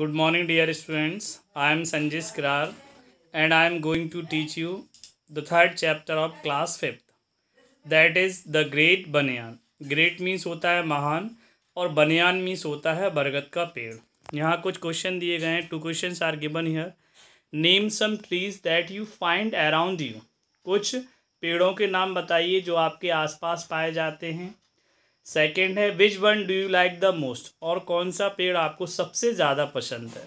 Good morning dear students. I am Sanjay Skrar and I am going to teach you the third chapter of class fifth. That is the Great Banyan. Great means होता है महान और बनियान means होता है बरगद का पेड़ यहाँ कुछ क्वेश्चन दिए गए हैं two question are given here name some trees that you find around you कुछ पेड़ों के नाम बताइए जो आपके आसपास पाए जाते हैं सेकेंड है which one do you like the most और कौन सा पेड़ आपको सबसे ज़्यादा पसंद है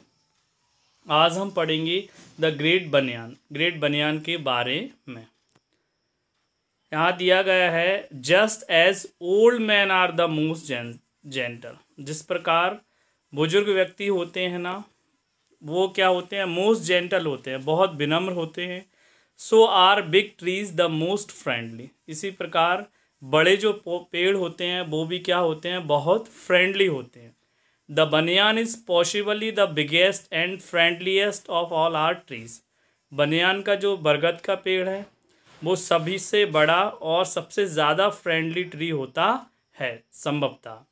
आज हम पढ़ेंगे द ग्रेट बनियान ग्रेट बनियान के बारे में यहाँ दिया गया है just as old man are the most gen gentle जिस प्रकार बुजुर्ग व्यक्ति होते हैं ना वो क्या होते हैं मोस्ट जेंटल होते हैं बहुत विनम्र होते हैं so are big trees the most friendly इसी प्रकार बड़े जो पेड़ होते हैं वो भी क्या होते हैं बहुत फ्रेंडली होते हैं the banyan is possibly the biggest and friendliest of all our trees banyan का जो बरगद का पेड़ है वो सभी से बड़ा और सबसे ज़्यादा फ्रेंडली ट्री होता है संभवतः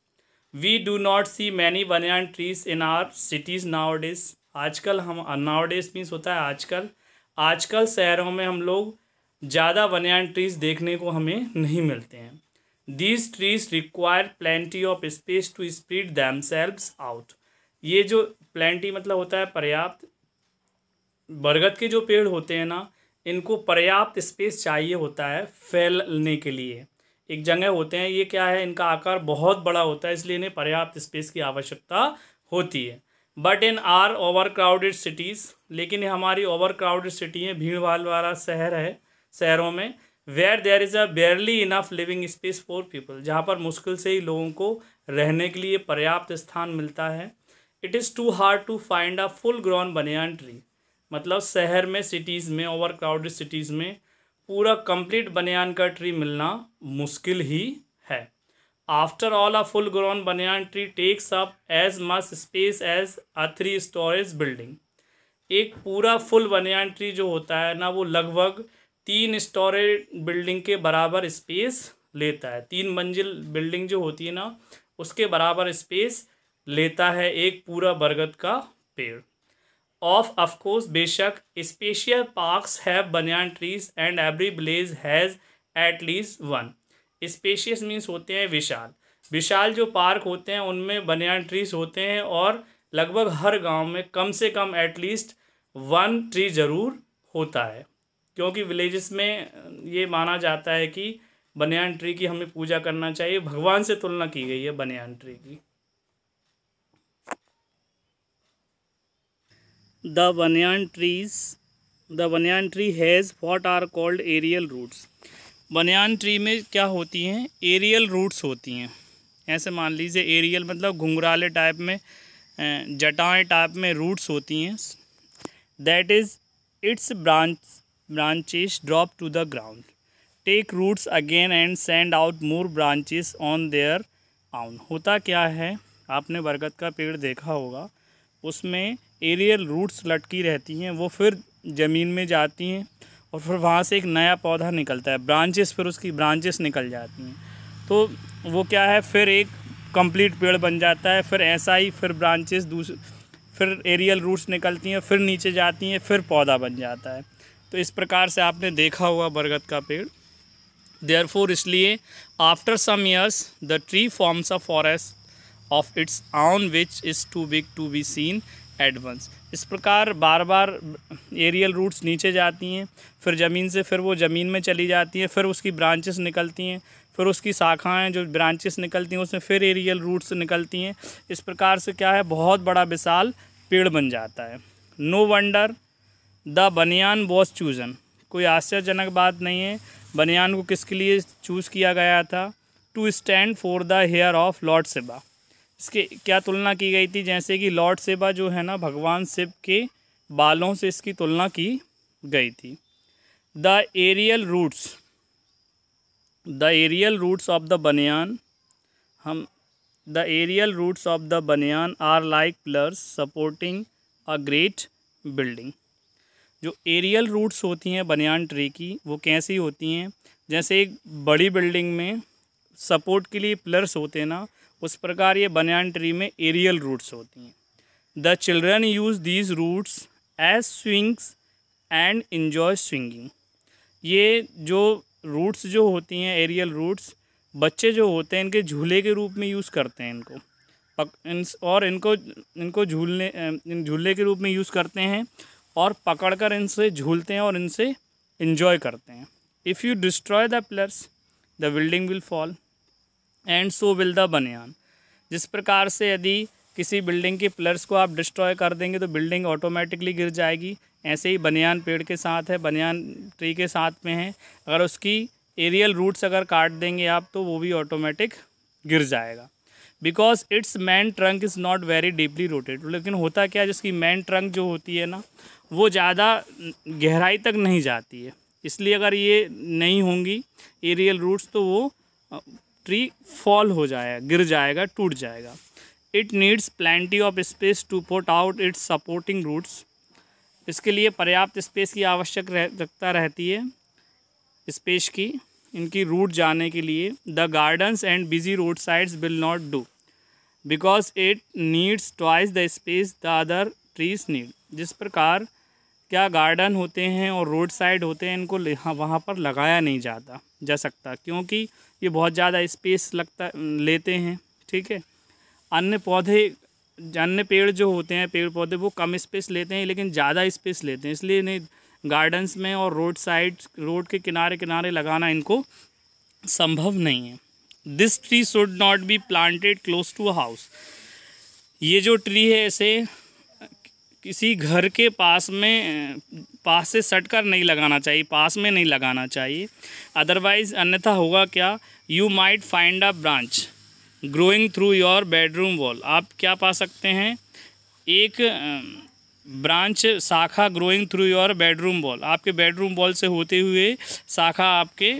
we do not see many banyan trees in our cities nowadays आजकल हम नाव डेज मीन्स होता है आजकल आजकल शहरों में हम लोग ज़्यादा वनयान ट्रीज देखने को हमें नहीं मिलते हैं these trees require plenty of space to spread themselves out ये जो प्लेंटी मतलब होता है पर्याप्त बरगद के जो पेड़ होते हैं ना इनको पर्याप्त स्पेस चाहिए होता है फैलने के लिए एक जगह होते हैं ये क्या है इनका आकार बहुत बड़ा होता है इसलिए इन्हें पर्याप्त स्पेस की आवश्यकता होती है but in our overcrowded cities लेकिन हमारी ओवर क्राउडेड सिटी है भीड़ भाड़ वाला शहर है शहरों में where there is a barely enough living space for people जहाँ पर मुश्किल से ही लोगों को रहने के लिए पर्याप्त स्थान मिलता है it is too hard to find a full grown banyan tree मतलब शहर में सिटीज़ में ओवर क्राउडेड सिटीज़ में पूरा कंप्लीट बनियान का ट्री मिलना मुश्किल ही है after all a full grown banyan tree takes up as much space as a three storeyed building एक पूरा फुल बनियान ट्री जो होता है ना वो लगभग तीन स्टोरे बिल्डिंग के बराबर स्पेस लेता है तीन मंजिल बिल्डिंग जो होती है ना उसके बराबर स्पेस लेता है एक पूरा बरगद का पेड़ ऑफ ऑफकोर्स बेशक spacious parks have banyan trees and every place has at least one spacious means होते हैं विशाल विशाल जो पार्क होते हैं उनमें बनियान ट्रीज होते हैं और लगभग हर गांव में कम से कम एटलीस्ट वन ट्री ज़रूर होता है क्योंकि विलेजेस में ये माना जाता है कि बनयान ट्री की हमें पूजा करना चाहिए भगवान से तुलना की गई है बनयान ट्री की the banyan trees the banyan tree has what are called aerial roots banyan tree में क्या होती हैं एरियल रूट्स होती हैं ऐसे मान लीजिए एरियल मतलब घुंघराले टाइप में जटाएँ टाइप में रूट्स होती हैं that is its branch branches drop to the ground. Take roots again and send out more branches on their own. होता क्या है आपने बरगद का पेड़ देखा होगा उसमें एरियल रूट्स लटकी रहती हैं वो फिर ज़मीन में जाती हैं और फिर वहाँ से एक नया पौधा निकलता है ब्रांचेस फिर उसकी ब्रांचेस निकल जाती हैं तो वो क्या है फिर एक कंप्लीट पेड़ बन जाता है फिर ऐसा ही फिर ब्रांचेस दूस फिर एरियल रूट्स निकलती हैं फिर नीचे जाती हैं फिर पौधा बन जाता है तो इस प्रकार से आपने देखा हुआ बरगद का पेड़ देयरफोर इसलिए after some years the tree forms a forest of its own which is too big to be seen advance इस प्रकार बार बार एरियल रूट्स नीचे जाती हैं फिर ज़मीन से फिर वो ज़मीन में चली जाती हैं फिर उसकी ब्रांचेस निकलती हैं फिर उसकी शाखाएं जो ब्रांचेस निकलती हैं उसमें फिर एरियल रूट्स निकलती हैं इस प्रकार से क्या है बहुत बड़ा विशाल पेड़ बन जाता है no no wonder the banyan was chosen कोई आश्चर्यजनक बात नहीं है बनियान को किसके लिए चूज़ किया गया था to stand for the hair of lord Shiva इसके क्या तुलना की गई थी जैसे कि लॉर्ड सिबा जो है ना भगवान शिव के बालों से इसकी तुलना की गई थी the aerial roots the aerial roots of the banyan हम the aerial roots of the banyan are like pillars supporting a great building जो एरियल रूट्स होती हैं बनियान ट्री की वो कैसी होती हैं जैसे एक बड़ी बिल्डिंग में सपोर्ट के लिए पिलर्स होते हैं ना उस प्रकार ये बनियान ट्री में एरियल रूट्स होती हैं the children use these roots as swings and enjoy swinging ये जो रूट्स जो होती हैं एरियल रूट्स बच्चे जो होते हैं इनके झूले के रूप में यूज़ करते हैं इनको और इनको इनको झूलने झूले के रूप में यूज़ करते हैं और पकड़कर इनसे झूलते हैं और इनसे इन्जॉय करते हैं if you destroy the pillars the building will fall and so will the banyan जिस प्रकार से यदि किसी बिल्डिंग के पिलर्स को आप डिस्ट्रॉय कर देंगे तो बिल्डिंग ऑटोमेटिकली गिर जाएगी ऐसे ही बनियान पेड़ के साथ है बनियान ट्री के साथ में है अगर उसकी एरियल रूट्स अगर काट देंगे आप तो वो भी ऑटोमेटिक गिर जाएगा because its main trunk is not very deeply rooted लेकिन होता क्या है जिसकी मैन ट्रंक जो होती है ना वो ज़्यादा गहराई तक नहीं जाती है इसलिए अगर ये नहीं होंगी एरियल रूट्स तो वो ट्री फॉल हो जाएगा गिर जाएगा टूट जाएगा it needs plenty of space to put out its supporting roots इसके लिए पर्याप्त स्पेस की आवश्यक रखता रहती है स्पेस की इनकी रूट जाने के लिए the gardens and busy road sides will not do because it needs twice the space the other trees need जिस प्रकार क्या गार्डन होते हैं और रोड साइड होते हैं इनको हाँ, वहाँ पर लगाया नहीं जाता जा सकता क्योंकि ये बहुत ज़्यादा स्पेस लगता लेते हैं ठीक है अन्य पौधे अन्य पेड़ जो होते हैं पेड़ पौधे वो कम स्पेस लेते हैं लेकिन ज़्यादा स्पेस लेते हैं इसलिए इन्हें गार्डन्स में और रोड साइड रोड के किनारे किनारे लगाना इनको संभव नहीं है this tree should not be planted close to house ये जो ट्री है इसे किसी घर के पास में पास से सटकर नहीं लगाना चाहिए पास में नहीं लगाना चाहिए अदरवाइज़ अन्यथा होगा क्या you might find a branch growing through your bedroom wall आप क्या पा सकते हैं एक ब्रांच शाखा growing through your bedroom wall आपके बेडरूम वॉल से होते हुए शाखा आपके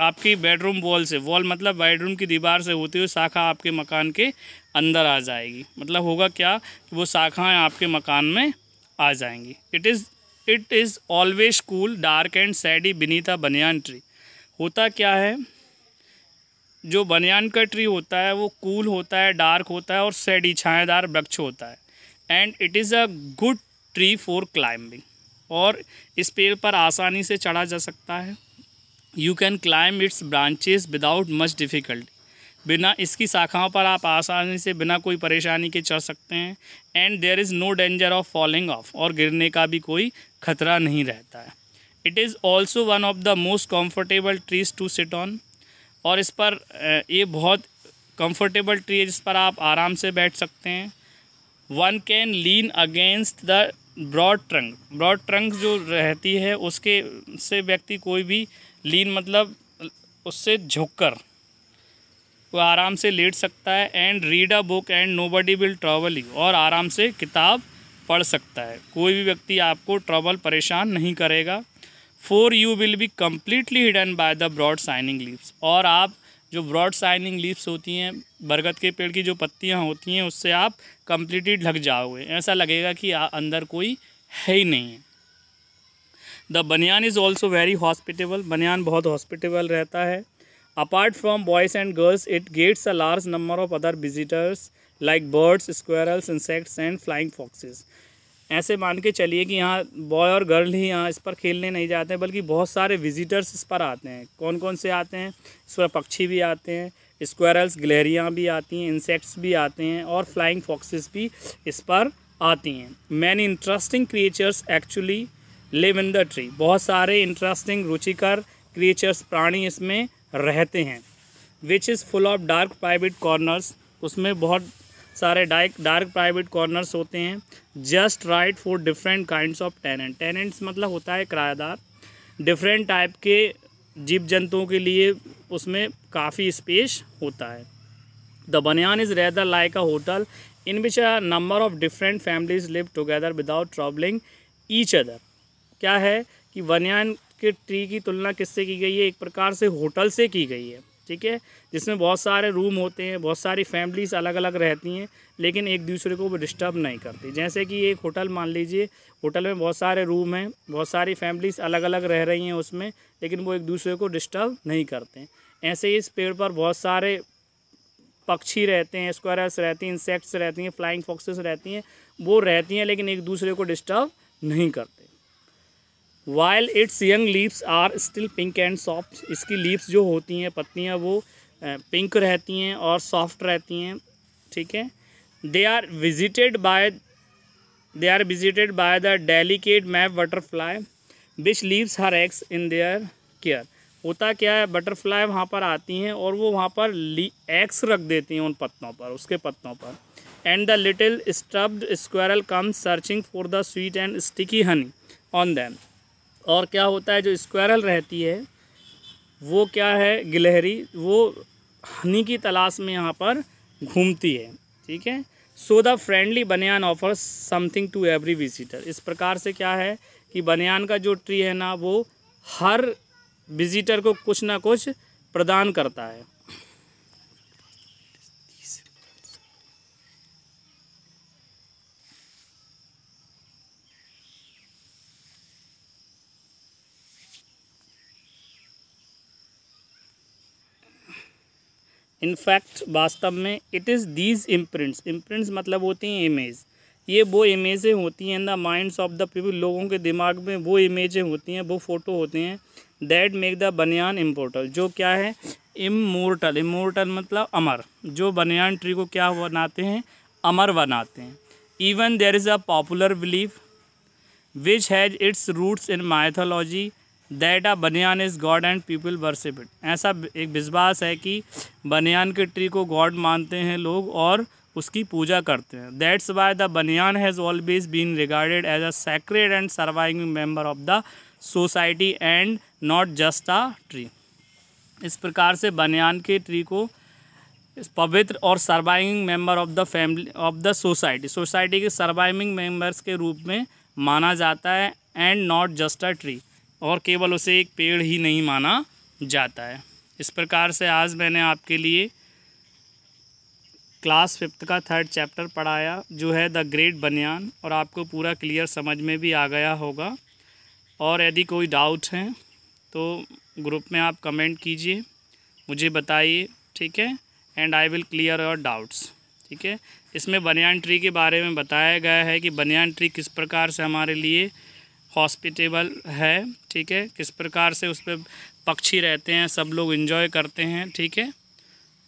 आपकी बेडरूम वॉल से वॉल मतलब बेडरूम की दीवार से होती हुई शाखा आपके मकान के अंदर आ जाएगी मतलब होगा क्या कि वो शाखाएँ आपके मकान में आ जाएंगी it is it is always cool dark and shady beneath a banyan tree होता क्या है जो बनियान का ट्री होता है वो कूल होता है डार्क होता है और सैडी छाएदार वृक्ष होता है and it is a good tree for climbing और इस पेड़ पर आसानी से चढ़ा जा सकता है you can climb its branches without much difficult बिना इसकी शाखाओं पर आप आसानी से बिना कोई परेशानी के चढ़ सकते हैं and there is no danger of falling off और गिरने का भी कोई खतरा नहीं रहता है it is also one of the most comfortable trees to sit on और इस पर ये बहुत कम्फर्टेबल ट्री है जिस पर आप आराम से बैठ सकते हैं one can lean against the broad trunk broad trunk जो रहती है उसके से व्यक्ति कोई भी लीन मतलब उससे झुककर वो आराम से लेट सकता है and read a book and nobody will trouble you और आराम से किताब पढ़ सकता है कोई भी व्यक्ति आपको ट्रबल परेशान नहीं करेगा for you will be completely hidden by the broad shining leaves और आप जो ब्रॉड साइनिंग लीव्स होती हैं बरगद के पेड़ की जो पत्तियाँ होती हैं उससे आप कम्प्लीटली ढक जाओगे ऐसा लगेगा कि अंदर कोई है ही नहीं है the banyan is also very hospitable बनियान बहुत हॉस्पिटेबल रहता है apart from boys and girls it gets a large number of other visitors like birds squirrels insects and flying foxes ऐसे मान के चलिए कि यहाँ बॉय और गर्ल ही यहाँ इस पर खेलने नहीं जाते हैं बल्कि बहुत सारे विजिटर्स इस पर आते हैं कौन कौन से आते हैं इस पर पक्षी भी आते हैं स्क्वेरल्स गलेरियाँ भी आती हैं इंसेक्ट्स भी आते हैं और फ्लाइंग फॉक्सेस भी इस पर आती हैं many interesting creatures actually live in the tree बहुत सारे इंटरेस्टिंग रुचिकर क्रिएचर्स प्राणी इसमें रहते हैं which is full of dark private corners उसमें बहुत सारे डार्क डार्क प्राइवेट कॉर्नर्स होते हैं just right for different kind of tenant tenants मतलब होता है किराएदार डिफरेंट टाइप के जीव जंतुओं के लिए उसमें काफ़ी स्पेस होता है the banyan is rather like a hotel in which a number of different families live together without troubling each other क्या है कि वनयान के ट्री की तुलना किससे की गई है एक प्रकार से होटल से की गई है ठीक है जिसमें बहुत सारे रूम होते हैं बहुत सारी फैमिलीज अलग अलग रहती हैं लेकिन एक दूसरे को डिस्टर्ब नहीं करती जैसे कि एक होटल मान लीजिए होटल में बहुत सारे रूम हैं बहुत सारी फैमिलीज अलग अलग रह रही हैं उसमें लेकिन वो एक दूसरे को डिस्टर्ब नहीं करते ऐसे ही इस पेड़ पर बहुत सारे पक्षी रहते हैं स्क्वायरस रहती हैं इंसेक्ट्स रहती हैं फ्लाइंग फॉक्सेस रहती हैं वो रहती हैं लेकिन एक दूसरे को डिस्टर्ब नहीं करते while its young leaves are still pink and soft इसकी लीव्स जो होती हैं पत्तियाँ वो पिंक रहती हैं और सॉफ्ट रहती हैं ठीक है they are visited by they are visited by the delicate map butterfly which leaves her eggs in their care होता क्या है बटरफ्लाई वहाँ पर आती हैं और वो वहाँ पर एग्स रख देती हैं उन पत्तों पर उसके पत्तों पर and the little striped squirrel come searching for the sweet and sticky honey on them और क्या होता है जो स्क्वायरल रहती है वो क्या है गिलहरी वो हनी की तलाश में यहाँ पर घूमती है ठीक है so the friendly banyan offer something to every visitor इस प्रकार से क्या है कि बनियान का जो ट्री है ना वो हर विजिटर को कुछ ना कुछ प्रदान करता है इनफैक्ट वास्तव में it is these imprints imprints मतलब होती हैं इमेज ये वो इमेजें होती हैं in the minds of the people लोगों के दिमाग में वो इमेजें होती हैं वो फ़ोटो होते हैं दैट मेक द बनियान इम्पोर्टल जो क्या है इमोर्टल इमोर्टल मतलब अमर जो बनियान ट्री को क्या बनाते हैं अमर बनाते हैं even there is a popular belief which has its roots in mythology that a banyan is god and people worship it ऐसा एक विश्वास है कि बनियान के ट्री को गॉड मानते हैं लोग और उसकी पूजा करते हैं that's why the banyan has always been regarded as a sacred and surviving member of the society and not just a tree इस प्रकार से बनियान के ट्री को पवित्र और surviving member of the family of the society society के surviving members के रूप में माना जाता है and not just a tree और केवल उसे एक पेड़ ही नहीं माना जाता है इस प्रकार से आज मैंने आपके लिए क्लास फिफ्थ का थर्ड चैप्टर पढ़ाया जो है द ग्रेट बनियान और आपको पूरा क्लियर समझ में भी आ गया होगा और यदि कोई डाउट है तो ग्रुप में आप कमेंट कीजिए मुझे बताइए ठीक है and I will clear your doubts ठीक है इसमें बनियान ट्री के बारे में बताया गया है कि बनियान ट्री किस प्रकार से हमारे लिए हॉस्पिटेबल है ठीक है किस प्रकार से उस पर पक्षी रहते हैं सब लोग इन्जॉय करते हैं ठीक है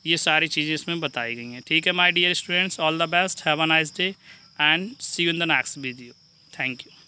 ये सारी चीज़ें इसमें बताई गई हैं ठीक है my dear students all the best have a nice day and see you in the next video thank you